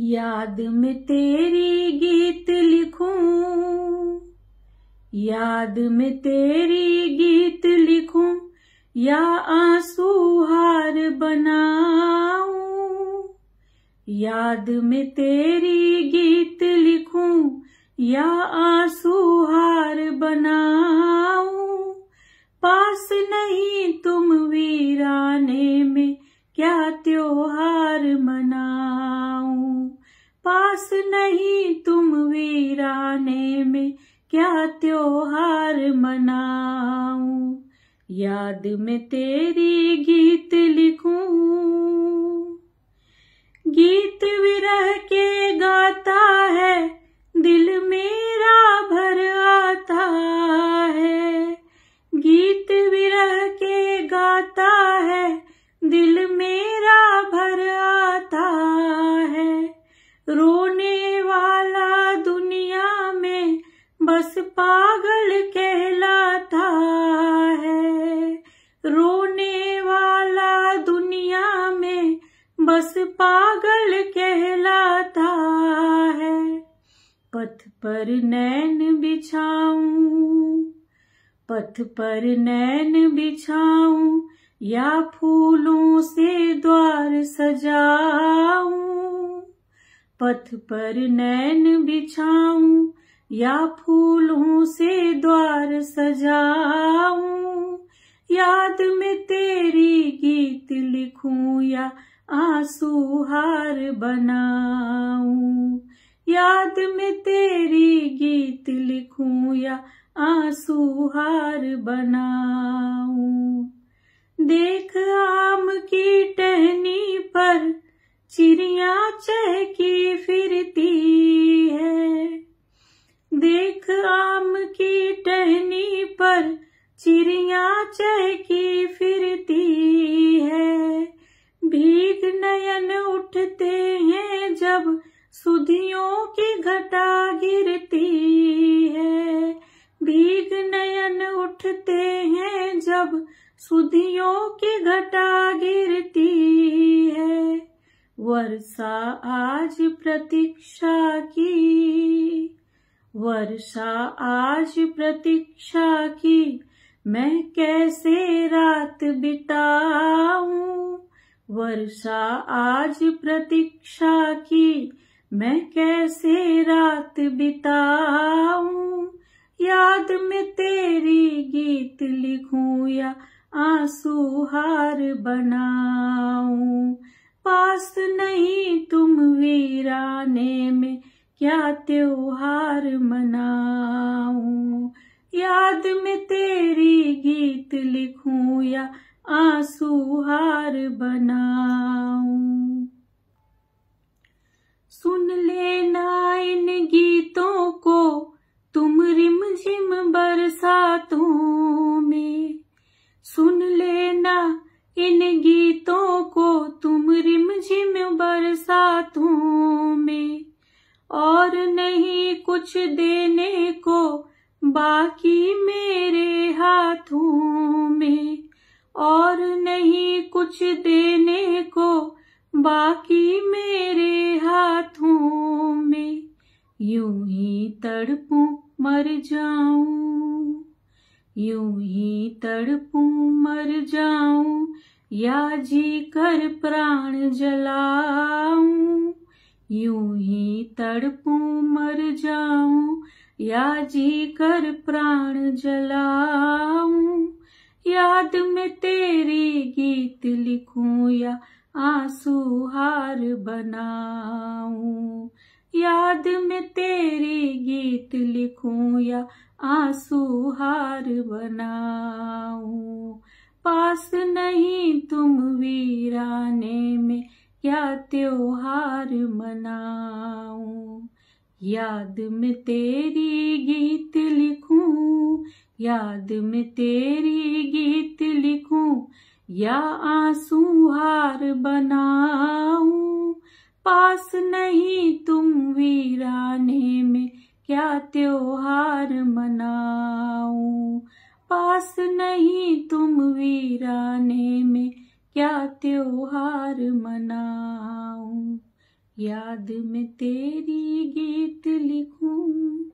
याद में तेरी गीत लिखूं याद में तेरी गीत लिखूं या आंसू हार बनाऊं याद में तेरी गीत लिखूं या आंसू हार बनाऊं पास नहीं तुम वीराने में क्या त्योहार मना पास नहीं तुम वीराने में क्या त्योहार मनाऊ याद में तेरी गीत लिखू गीत विरह के गाता है दिल मेरा भर आता है गीत विरह के गाता है दिल मेरा बस पागल कहलाता है रोने वाला दुनिया में बस पागल कहलाता है पथ पर नैन बिछाऊं पथ पर नैन बिछाऊं या फूलों से द्वार सजाऊं पथ पर नैन बिछाऊं या फूलों से द्वार सजाऊं याद में तेरी गीत लिखूं या आंसू हार बनाऊं याद में तेरी गीत लिखूं या आंसू हार बनाऊं देख आम की टहनी पर चिड़िया चहकी फिर उठते हैं जब सुधियों की घटा गिरती है वर्षा आज प्रतीक्षा की वर्षा आज प्रतीक्षा की मैं कैसे रात बिताऊं वर्षा आज प्रतीक्षा की मैं कैसे रात बिता तेरी गीत लिखूं या आंसू हार बनाऊं पास नहीं तुम वीराने में क्या त्योहार मनाऊं याद में तेरी गीत बरसातों में सुन लेना इन गीतों को तुम रिमझिम बरसातों में और नहीं कुछ देने को बाकी मेरे हाथों में और नहीं कुछ देने को बाकी मेरे हाथों में यूं ही तड़पूं मर जाऊं यूं ही तड़पू मर जाऊं या जी कर प्राण जलाऊं यूं ही तड़पू मर जाऊं या जी कर प्राण जलाऊं याद में तेरी गीत लिखूं या आंसू हार बनाऊं याद में तेरी गीत लिखूं या आंसू हार बनाओ पास नहीं तुम वीराने में क्या त्योहार मनाओ याद में तेरी गीत लिखूं याद में तेरी गीत लिखूं या आंसू हार बनाऊं पास नहीं तुम वीराने में क्या त्योहार मनाऊं पास नहीं तुम वीराने में क्या त्योहार मनाऊं याद में तेरी गीत लिखूं